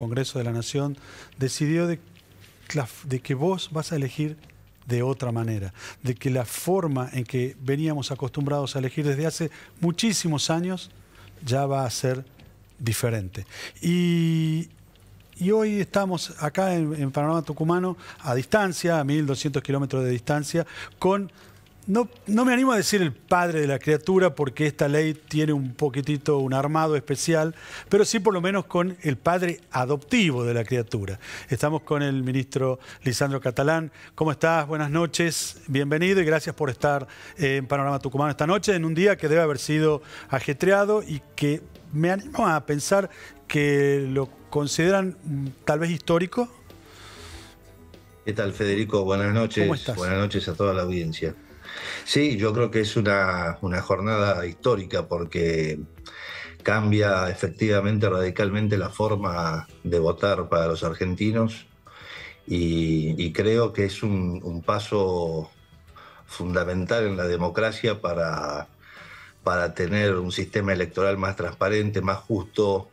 Congreso de la Nación decidió de, que vos vas a elegir de otra manera, de que la forma en que veníamos acostumbrados a elegir desde hace muchísimos años ya va a ser diferente. Y, hoy estamos acá en, en Panorama Tucumano, a distancia, a 1.200 kilómetros de distancia, con no, me animo a decir el padre de la criatura porque esta ley tiene un poquitito un armado especial, pero sí por lo menos con el padre adoptivo de la criatura. Estamos con el ministro Lisandro Catalán. ¿Cómo estás? Buenas noches, bienvenido y gracias por estar en Panorama Tucumán esta noche, en un día que debe haber sido ajetreado y que me animo a pensar que lo consideran mm, tal vez histórico. ¿Qué tal, Federico? Buenas noches. Buenas noches a toda la audiencia. Sí, yo creo que es una, jornada histórica porque cambia efectivamente radicalmente la forma de votar para los argentinos y, creo que es un, paso fundamental en la democracia para, para tener un sistema electoral más transparente, más justo,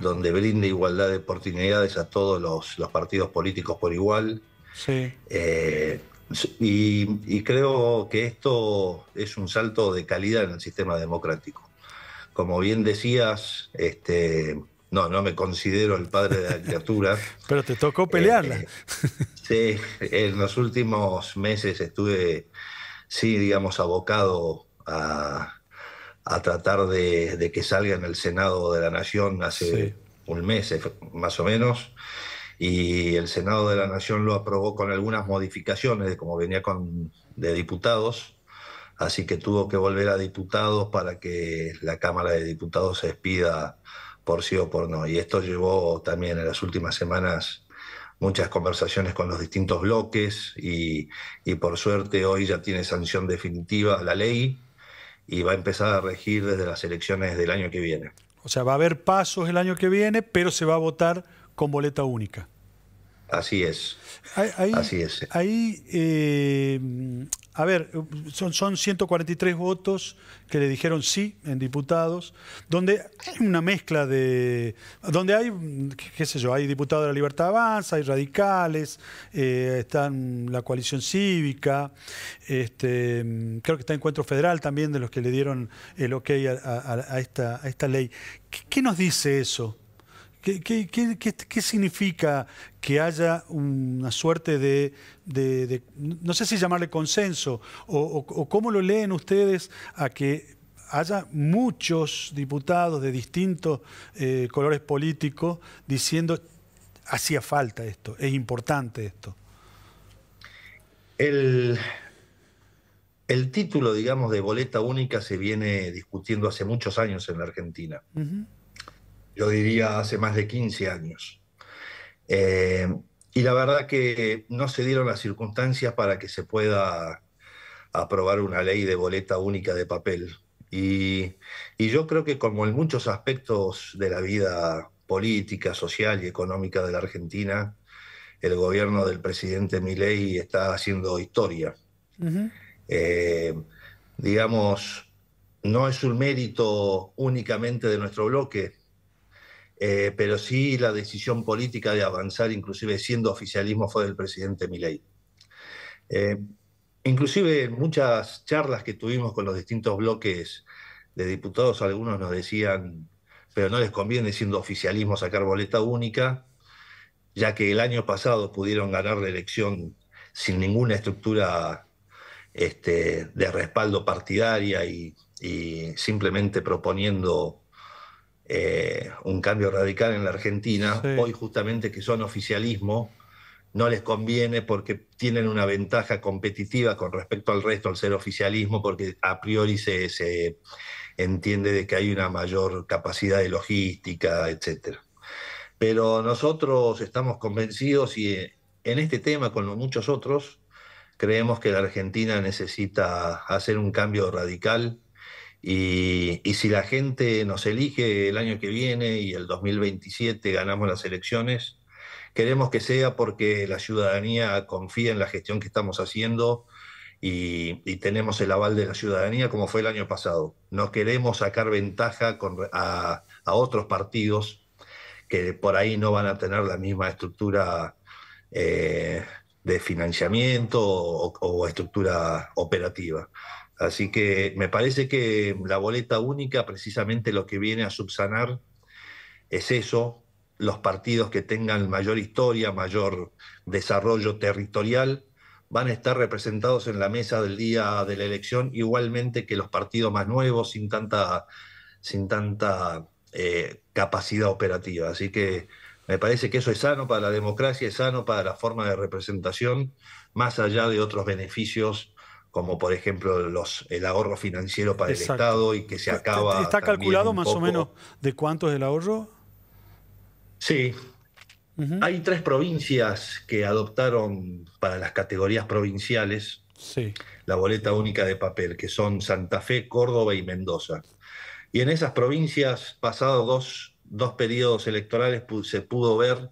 donde brinde igualdad de oportunidades a todos los, partidos políticos por igual. Sí. Eh, y, creo que esto es un salto de calidad en el sistema democrático. Como bien decías, este, no, no me considero el padre de la criatura. Pero te tocó eh, pelearla. Eh, sí, en los últimos meses estuve, sí, digamos, abocado a, tratar de, que salga en el Senado de la Nación hace un mes eh, más o menos y el Senado de la Nación lo aprobó con algunas modificaciones, como venía con, de diputados, así que tuvo que volver a diputados para que la Cámara de Diputados se despida por sí o por no. Y esto llevó también en las últimas semanas muchas conversaciones con los distintos bloques y, y por suerte hoy ya tiene sanción definitiva la ley y va a empezar a regir desde las elecciones del año que viene. O sea, va a haber pasos el año que viene, pero se va a votar con boleta única. Así es. Ahí, Así es. Ahí, eh, a ver, son, 143 votos que le dijeron sí en diputados, donde hay una mezcla de. donde hay, qué sé yo, hay diputados de la Libertad Avanza, hay radicales, eh, está la coalición cívica, este, creo que está Encuentro Federal también de los que le dieron el ok a, esta, ley. ¿Qué nos dice eso? ¿Qué, significa que haya una suerte de, no sé si llamarle consenso, o, cómo lo leen ustedes a que haya muchos diputados de distintos eh, colores políticos diciendo hacía falta esto, es importante esto. El, título, digamos, de boleta única se viene discutiendo hace muchos años en la Argentina yo diría hace más de 15 años. Eh, y la verdad que no se dieron las circunstancias para que se pueda aprobar una ley de boleta única de papel. Y, yo creo que como en muchos aspectos de la vida política, social y económica de la Argentina, el gobierno del presidente Milei está haciendo historia. Eh, digamos, no es un mérito únicamente de nuestro bloque, eh, pero sí la decisión política de avanzar, inclusive siendo oficialismo, fue del presidente Milei. Eh, inclusive en muchas charlas que tuvimos con los distintos bloques de diputados, algunos nos decían, pero no les conviene siendo oficialismo sacar boleta única, ya que el año pasado pudieron ganar la elección sin ninguna estructura este, de respaldo partidaria y simplemente proponiendo eh, un cambio radical en la Argentina. Hoy justamente que son oficialismo, no les conviene porque tienen una ventaja competitiva con respecto al resto al ser oficialismo, porque a priori se, se entiende de que hay una mayor capacidad de logística, etc. Pero nosotros estamos convencidos y eh, en este tema, con muchos otros, creemos que la Argentina necesita hacer un cambio radical y, si la gente nos elige el año que viene y el 2027 ganamos las elecciones, queremos que sea porque la ciudadanía confía en la gestión que estamos haciendo y, tenemos el aval de la ciudadanía como fue el año pasado. No queremos sacar ventaja a, otros partidos que por ahí no van a tener la misma estructura eh, de financiamiento o, estructura operativa. Así que me parece que la boleta única precisamente lo que viene a subsanar es eso, los partidos que tengan mayor historia, mayor desarrollo territorial, van a estar representados en la mesa del día de la elección, igualmente que los partidos más nuevos, sin tanta, sin tanta eh, capacidad operativa. Así que me parece que eso es sano para la democracia, es sano para la forma de representación, más allá de otros beneficios como por ejemplo los, el ahorro financiero para el Estado y que se eh, acaba. Eh, ¿Está calculado más o menos de cuánto es el ahorro? Sí. Hay tres provincias que adoptaron para las categorías provinciales la boleta única de papel, que son Santa Fe, Córdoba y Mendoza. Y en esas provincias, pasados dos, periodos electorales, se pudo ver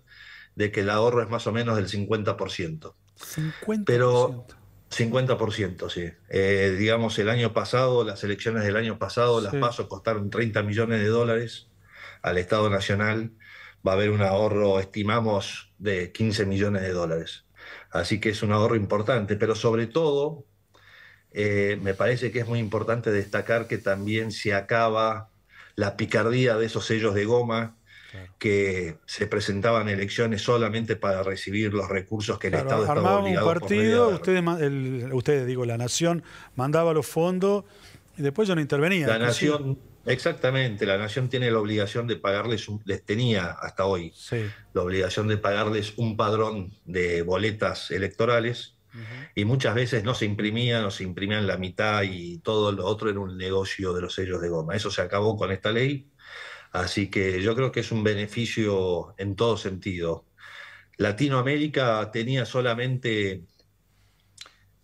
de que el ahorro es más o menos del 50%. 50%. Pero 50%, sí. Eh, digamos, el año pasado, las elecciones del año pasado, las pasos costaron 30 millones de dólares al Estado Nacional. Va a haber un ahorro, estimamos, de 15 millones de dólares. Así que es un ahorro importante, pero sobre todo, eh, me parece que es muy importante destacar que también se acaba la picardía de esos sellos de goma que se presentaban elecciones solamente para recibir los recursos que el Estado estaba obligado un partido, ustedes, ustedes, digo, la Nación mandaba los fondos y después ya no intervenía. La Nación... Exactamente, la nación tiene la obligación de pagarles, les tenía hasta hoy la obligación de pagarles un padrón de boletas electorales y muchas veces no se imprimían o se imprimían la mitad y todo lo otro era un negocio de los sellos de goma. Eso se acabó con esta ley Así que yo creo que es un beneficio en todo sentido. Latinoamérica tenía solamente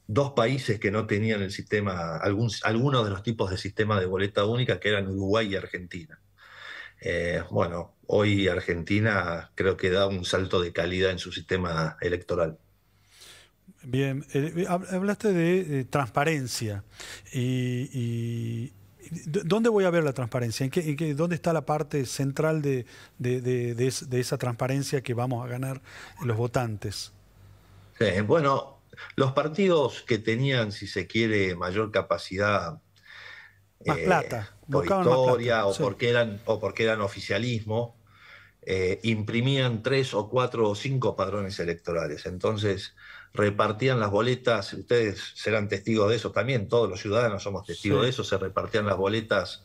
dos países que no tenían el sistema, algunos de los tipos de sistema de boleta única, que eran Uruguay y Argentina. Eh, bueno, hoy Argentina creo que da un salto de calidad en su sistema electoral. Bien, eh, eh, hablaste de, transparencia y ¿Dónde voy a ver la transparencia? ¿En qué, ¿Dónde está la parte central de, esa transparencia que vamos a ganar los votantes? bueno, los partidos que tenían, si se quiere, mayor capacidad más plata. Eh, por porque eran o porque eran oficialismo eh, imprimían tres o cuatro o cinco padrones electorales. Entonces repartían las boletas, ustedes serán testigos de eso también, todos los ciudadanos somos testigos de eso, se repartían las boletas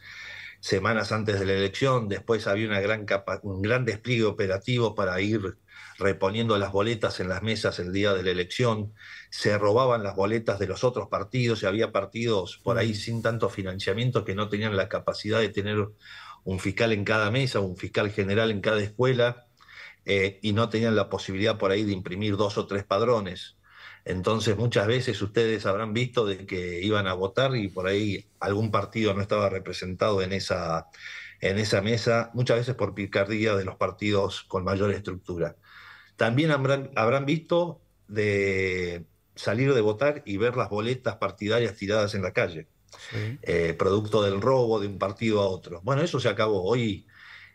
semanas antes de la elección, después había una gran un gran despliegue operativo para ir reponiendo las boletas en las mesas el día de la elección, se robaban las boletas de los otros partidos y había partidos por ahí sin tanto financiamiento que no tenían la capacidad de tener un fiscal en cada mesa, un fiscal general en cada escuela, eh, y no tenían la posibilidad por ahí de imprimir dos o tres padrones. Entonces muchas veces ustedes habrán visto de que iban a votar y por ahí algún partido no estaba representado en esa, en esa mesa, muchas veces por picardía de los partidos con mayor estructura. También habrán, visto de salir de votar y ver las boletas partidarias tiradas en la calle, eh, producto del robo de un partido a otro. Bueno, eso se acabó. Hoy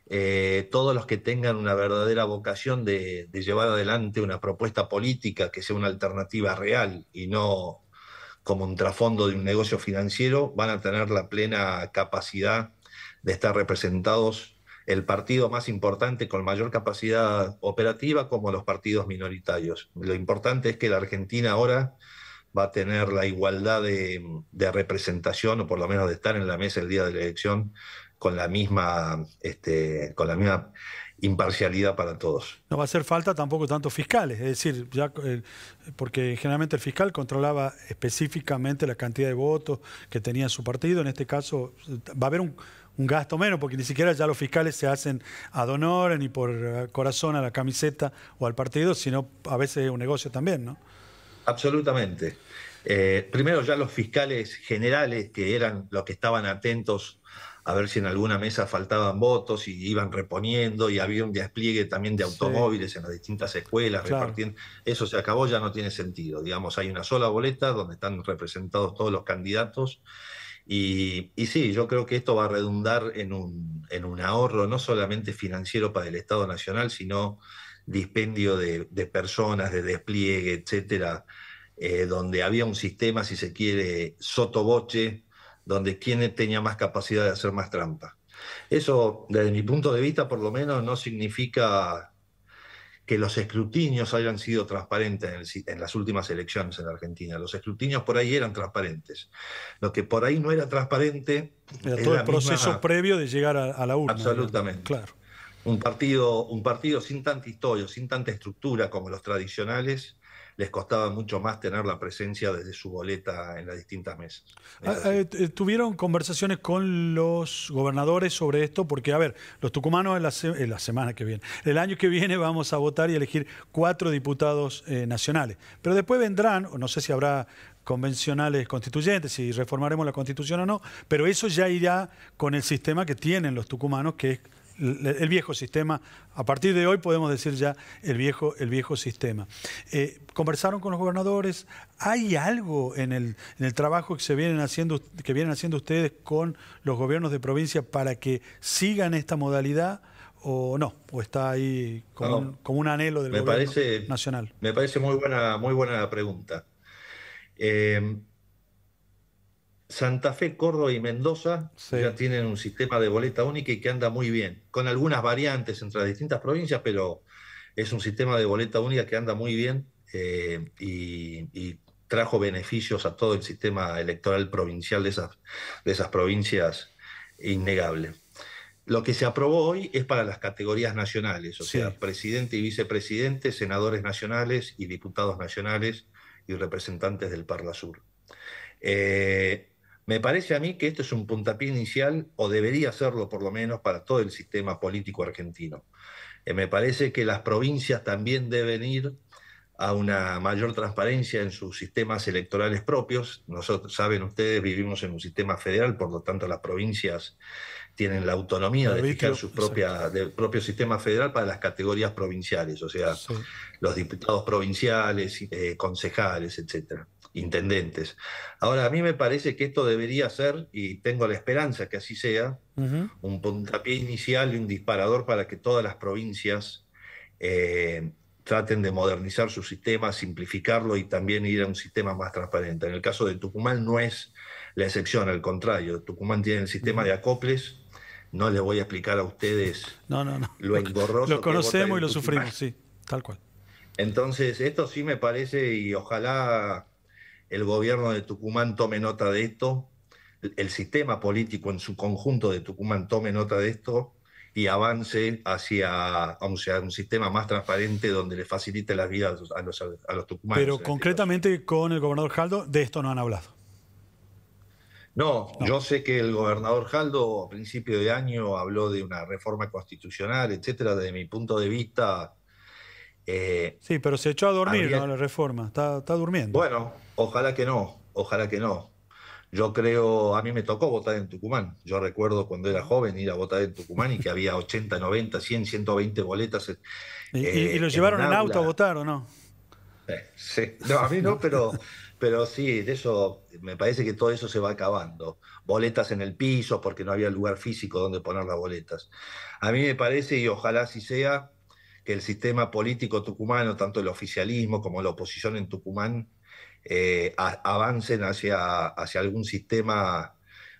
eh, todos los que tengan una verdadera vocación de, llevar adelante una propuesta política que sea una alternativa real y no como un trasfondo de un negocio financiero, van a tener la plena capacidad de estar representados el partido más importante con mayor capacidad operativa como los partidos minoritarios. Lo importante es que la Argentina ahora va a tener la igualdad de, representación o por lo menos de estar en la mesa el día de la elección con la misma, este, con la misma imparcialidad para todos. No va a hacer falta tampoco tanto fiscales, es decir, ya eh, porque generalmente el fiscal controlaba específicamente la cantidad de votos que tenía su partido, en este caso eh, va a haber un un gasto menos, porque ni siquiera ya los fiscales se hacen a honor ni por eh, corazón a la camiseta o al partido, sino a veces un negocio también, ¿no? Absolutamente. Eh, primero ya los fiscales generales, que eran los que estaban atentos a ver si en alguna mesa faltaban votos y iban reponiendo y había un despliegue también de automóviles en las distintas escuelas, repartiendo. Eso se acabó, ya no tiene sentido. Digamos, hay una sola boleta donde están representados todos los candidatos y, sí, yo creo que esto va a redundar en un, en un, ahorro no solamente financiero para el Estado Nacional, sino dispendio de, personas, de despliegue, etcétera, eh, donde había un sistema, si se quiere, sotoboche, donde quienes tenía más capacidad de hacer más trampa. Eso, desde mi punto de vista, por lo menos, no significa que los escrutinios hayan sido transparentes en, las últimas elecciones en Argentina. Los escrutinios por ahí eran transparentes. Lo que por ahí no era transparente era todo el proceso previo de llegar a, la urna. Absolutamente. Claro. Un partido, un partido sin tanta historia, sin tanta estructura como los tradicionales, les costaba mucho más tener la presencia desde su boleta en las distintas mesas. Ah, eh, eh, ¿Tuvieron conversaciones con los gobernadores sobre esto? Porque, a ver, los tucumanos en la, semana que viene, el año que viene vamos a votar y elegir cuatro diputados eh, nacionales. Pero después vendrán, no sé si habrá convencionales constituyentes, si reformaremos la constitución o no, pero eso ya irá con el sistema que tienen los tucumanos, que es el viejo sistema, a partir de hoy podemos decir ya el viejo, el viejo sistema. Eh, conversaron con los gobernadores, ¿hay algo en el, en el, trabajo que, se vienen haciendo, que vienen haciendo ustedes con los gobiernos de provincia para que sigan esta modalidad o no? ¿O está ahí como, un, anhelo del gobierno nacional? Me parece muy buena, muy buena pregunta. Eh, Santa Fe, Córdoba y Mendoza ya tienen un sistema de boleta única y que anda muy bien, con algunas variantes entre las distintas provincias, pero es un sistema de boleta única que anda muy bien eh, y, trajo beneficios a todo el sistema electoral provincial de esas, de esas provincias innegable. Lo que se aprobó hoy es para las categorías nacionales, o sea, presidente y vicepresidente, senadores nacionales y diputados nacionales y representantes del Parla Sur. Eh, me parece a mí que esto es un puntapié inicial, o debería serlo por lo menos, para todo el sistema político argentino. Eh, me parece que las provincias también deben ir a una mayor transparencia en sus sistemas electorales propios. Nosotros, saben ustedes, vivimos en un sistema federal, por lo tanto las provincias tienen la autonomía de fijar su propia, del propio sistema federal para las categorías provinciales, o sea, los diputados provinciales, eh, concejales, etcétera intendentes. Ahora, a mí me parece que esto debería ser, y tengo la esperanza que así sea, un puntapié inicial y un disparador para que todas las provincias eh, traten de modernizar su sistema, simplificarlo y también ir a un sistema más transparente. En el caso de Tucumán no es la excepción, al contrario, Tucumán tiene el sistema de acoples. No les voy a explicar a ustedes no, no, no. lo engorroso. Lo conocemos y lo sufrimos, sí, tal cual. Entonces, esto sí me parece, y ojalá el gobierno de Tucumán tome nota de esto, el sistema político en su conjunto de Tucumán tome nota de esto y avance hacia, un sistema más transparente donde le facilite las vidas a los, tucumanos. Pero este concretamente con el gobernador Jaldo, de esto no han hablado. No, yo sé que el gobernador Jaldo a principio de año habló de una reforma constitucional, etcétera. Desde mi punto de vista, eh, sí, pero se echó a dormir, La reforma, está, durmiendo. Bueno, ojalá que no, ojalá que no. Yo creo, a mí me tocó votar en Tucumán. Yo recuerdo cuando era joven ir a votar en Tucumán y que había 80, 90, 100, 120 boletas. ¿Y, los eh, lo llevaron en, auto a votar o no? Eh, sí, a mí no, pero, pero sí, de eso me parece que todo eso se va acabando. Boletas en el piso porque no había lugar físico donde poner las boletas. A mí me parece, y ojalá si sea, que el sistema político tucumano, tanto el oficialismo como la oposición en Tucumán, eh, avancen hacia, hacia algún sistema,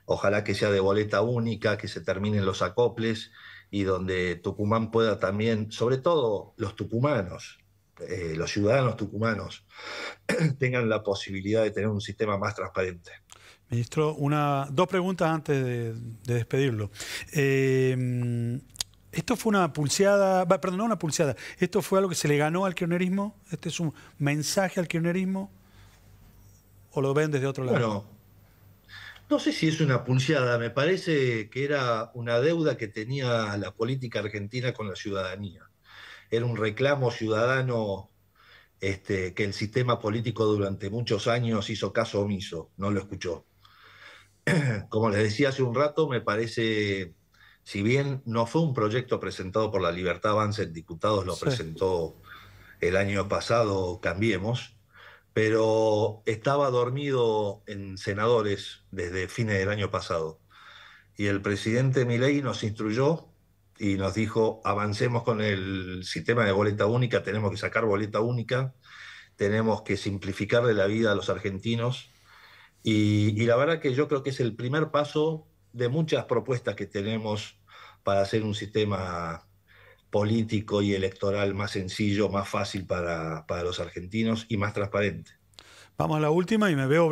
ojalá que sea de boleta única, que se terminen los acoples y donde Tucumán pueda también, sobre todo los tucumanos, eh, los ciudadanos tucumanos, tengan la posibilidad de tener un sistema más transparente. Ministro, una, dos preguntas antes de, despedirlo. Eh, esto fue una pulseada, perdón, no una pulseada, esto fue algo que se le ganó al kirchnerismo, este es un mensaje al kirchnerismo, o lo ven desde otro lado. no sé si es una pulseada, me parece que era una deuda que tenía la política argentina con la ciudadanía. Era un reclamo ciudadano este, que el sistema político durante muchos años hizo caso omiso, no lo escuchó. Como les decía hace un rato, me parece si bien no fue un proyecto presentado por la Libertad Avance en Diputados, lo presentó el año pasado Cambiemos, pero estaba dormido en senadores desde fines del año pasado. Y el presidente Milei nos instruyó y nos dijo, avancemos con el sistema de boleta única, tenemos que sacar boleta única, tenemos que simplificarle la vida a los argentinos. Y, y la verdad que yo creo que es el primer paso de muchas propuestas que tenemos para hacer un sistema político y electoral más sencillo, más fácil para, para los argentinos y más transparente. Vamos a la última y me veo